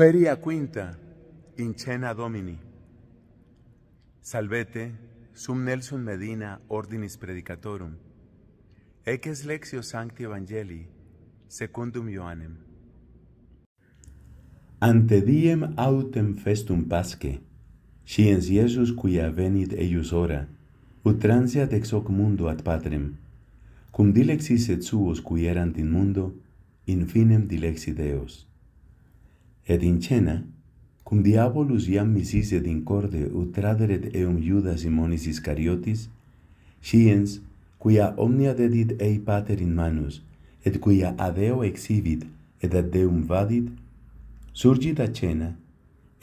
Feria quinta in cena Domini. Salvete sum Nelson Medina ordinis predicatorum. Ec es lexio Sancti Evangelii secundum Ioannem. Ante diem autem festum pasque, sciens Iesus quia venit eius ora, ut transiat ex hoc mundo ad patrem, cum dilexis et suos cui erant in mundo, in finem dilexi Deus. Et in cena, cum diabolus iam misis et incorde ut traderet eum Judas Simonis Iscariotis, sciens, quia omnia dedit ei pater in manus, et quia adeo exhibit et ad Deum vadit, surgit a cena,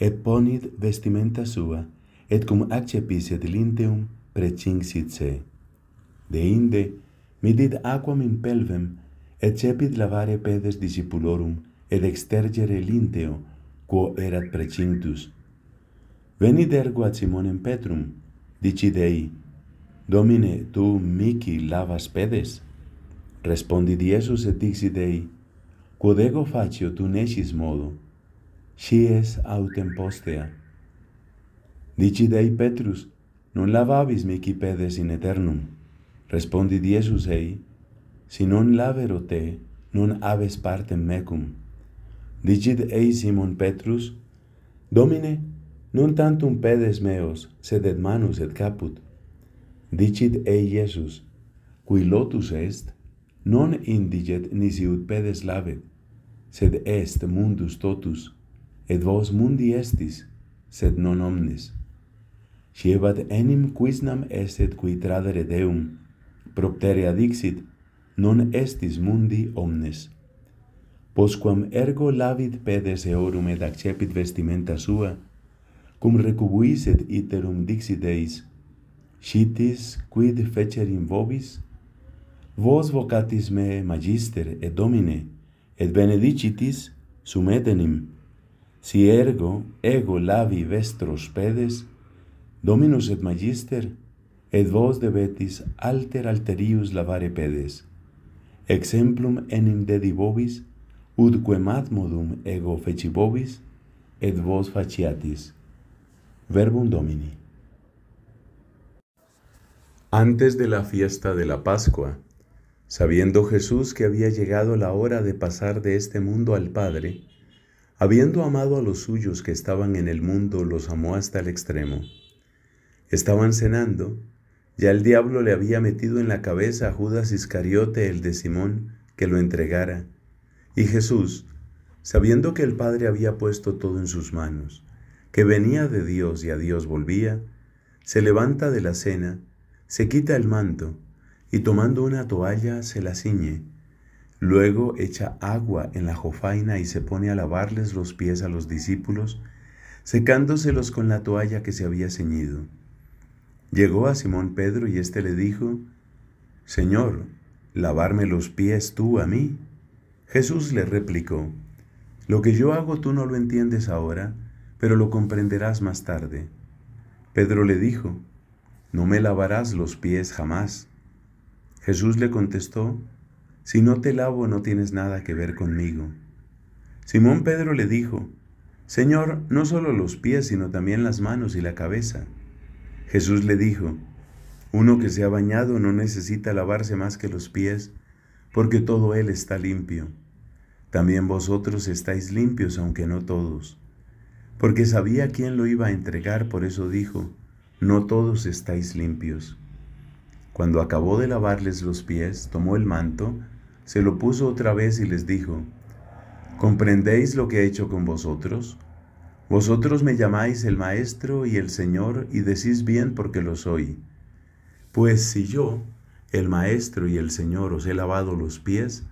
et ponit vestimenta sua, et cum accepis et linteum precinxit se. De inde, midit aquam in pelvem, et cepit lavare pedes discipulorum, et extergere linteo quo erat precintus Veni ergo ad simonem petrum dici Dei, domine tu mihi lavas pedes respondi diesus et dixit Dei, quod ego facio tu necis modo si es autem postea Dici Dei petrus non lavabis mihi pedes in aeternum respondi diesus ei si non lavero te non aves partem mecum Dicit ei Simon Petrus, Domine, non tantum pedes meos, sed et manus et caput. Dicit ei Iesus, cui lotus est, non indiget nisi ut pedes lavet, sed est mundus totus, et vos mundi estis, sed non omnes. Sievat enim quisnam estet qui tradere Deum, propteria dixit, non estis mundi omnes posquam ergo lavit pedes eorum et accepit vestimenta sua, cum recubuiset iterum dixit eis, scitis quid fecer in vobis? Vos vocatis me magister et domine, et benedicitis sum etenim. Si ergo ego lavi vestros pedes, dominus et magister, et vos debetis alter alterius lavare pedes. Exemplum enim dedi vobis, Udque modum ego fecibobis et vos faciatis. Verbum Domini. Antes de la fiesta de la Pascua, sabiendo Jesús que había llegado la hora de pasar de este mundo al Padre, habiendo amado a los suyos que estaban en el mundo, los amó hasta el extremo. Estaban cenando, ya el diablo le había metido en la cabeza a Judas Iscariote el de Simón que lo entregara, y Jesús, sabiendo que el Padre había puesto todo en sus manos, que venía de Dios y a Dios volvía, se levanta de la cena, se quita el manto y tomando una toalla se la ciñe. Luego echa agua en la jofaina y se pone a lavarles los pies a los discípulos, secándoselos con la toalla que se había ceñido. Llegó a Simón Pedro y éste le dijo, Señor, lavarme los pies tú a mí. Jesús le replicó, Lo que yo hago tú no lo entiendes ahora, pero lo comprenderás más tarde. Pedro le dijo, No me lavarás los pies jamás. Jesús le contestó, Si no te lavo no tienes nada que ver conmigo. Simón Pedro le dijo, Señor, no solo los pies, sino también las manos y la cabeza. Jesús le dijo, Uno que se ha bañado no necesita lavarse más que los pies, porque todo él está limpio. También vosotros estáis limpios, aunque no todos. Porque sabía quién lo iba a entregar, por eso dijo, no todos estáis limpios. Cuando acabó de lavarles los pies, tomó el manto, se lo puso otra vez y les dijo, ¿comprendéis lo que he hecho con vosotros? Vosotros me llamáis el Maestro y el Señor y decís bien porque lo soy. Pues si yo, el Maestro y el Señor os he lavado los pies,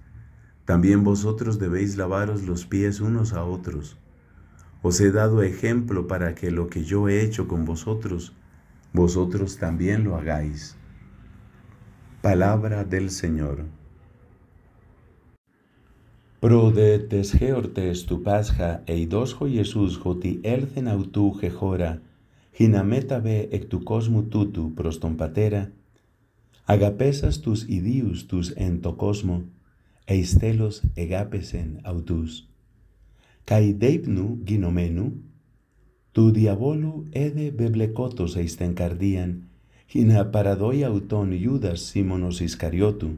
también vosotros debéis lavaros los pies unos a otros. Os he dado ejemplo para que lo que yo he hecho con vosotros, vosotros también lo hagáis. Palabra del Señor. Prodetes geortes tu pasja eidosjo Jesús joti elcen autu jinameta ve ectu cosmu tutu prostompatera, Αγαπέσας τους ιδίους τους εν το κόσμο, εις τέλος εγάπεσεν αυτούς. Καί δείπνου γινωμένου, του διαβόλου έδε βεβλεκότος εις την καρδίαν, χινα παραδόη αυτον Ιούδας Σίμωνος Ισκαριώτου.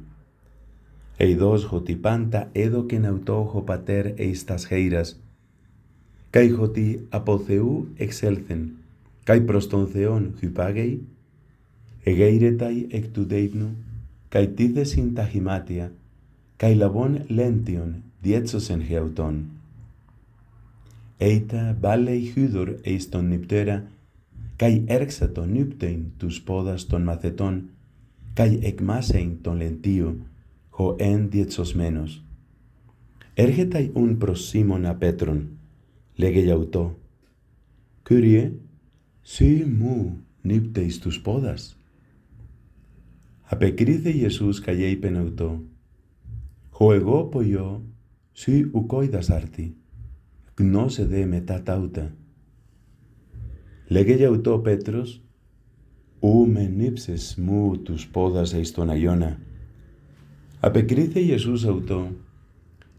Ειδός χωτι πάντα έδωκεν αυτόχο πατέρ εις τας χέιρας, καί χωτι από Θεού εξέλθεν, καί προς τον Θεόν χυπάγει, egeiretai ectu Deibnu cae tides in tahimatia cae labon Lention dietsos engeauton. Eita valei hydur eis ton niptera cae ergsato niptein tus podas ton maceton cae ecmasen ton Lentiu, hoen dietsos menos. Ergetai un pros Simon a Petron, legeiauto, Curie, si mou nipteis tus podas? Απεκρίθε Jesús callé y «Χω εγώ pollo, σύ ucoidas arti. Γνώσε δε μετά ταύτα. Λέγε για ουτό Πέτρος, ου με νύψες μου τους πόδας εις τον Αγιώνα. Απεκρίθε Ιησούς αυτο,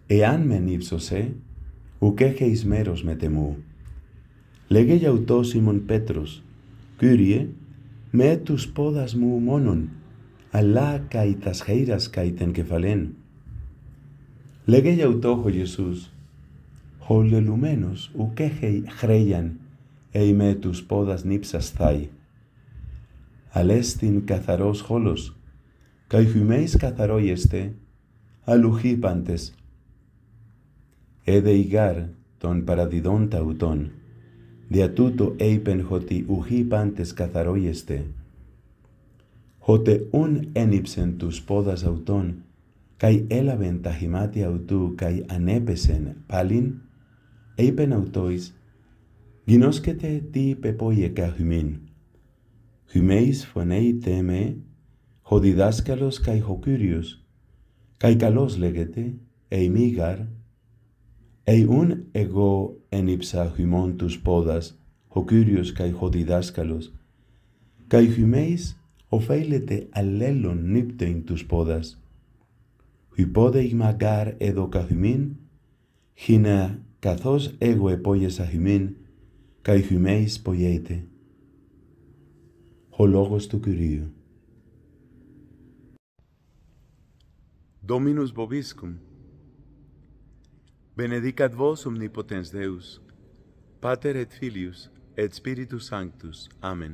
εάν με νύψωσε, ουκ έχεις μέρος με τεμού. Λέγε για ουτό Σίμων Πέτρος, Κύριε, με τους πόδας μου μόνον αλλά καΐ τάς χαίρας τέν κεφαλέν. Λέγε για ο Ιησούς, χολελουμένος ουκέ χρέιαν, ειμέ τους πόδας νύψας θάι. Αλέστην καθαρός χόλος, χυμέης καθαρόιεστε, αλουχή πάντες. Έδε ηγάρ των παραδιδών ουτών δια τούτο είπεν ότι ουχή πάντες καθαρόιεστε. hote un enipsen tus podas auton, cae elaben tahimati autu cae anepesen palin, eipen autois, ginoscete ti pepoie ca humin. Humeis phonei teme, hodidascalos cae hocurius, cae calos legete, ei migar, ei un ego enipsa humon tus podas, hocurius cae hodidascalos, cae humeis, οφείλεται αλλέλων του τους πόδας. Υπόδειγμα μαγκάρ εδώ καθημίν, χίνα καθώς εγώ επόγεσα αχημίν, καί πογέτε. Ο λόγος του Κυρίου. Dominus Βοβίσκουμ Benedicat vos omnipotens Deus, Pater et Filius et Spiritus Sanctus. Amen.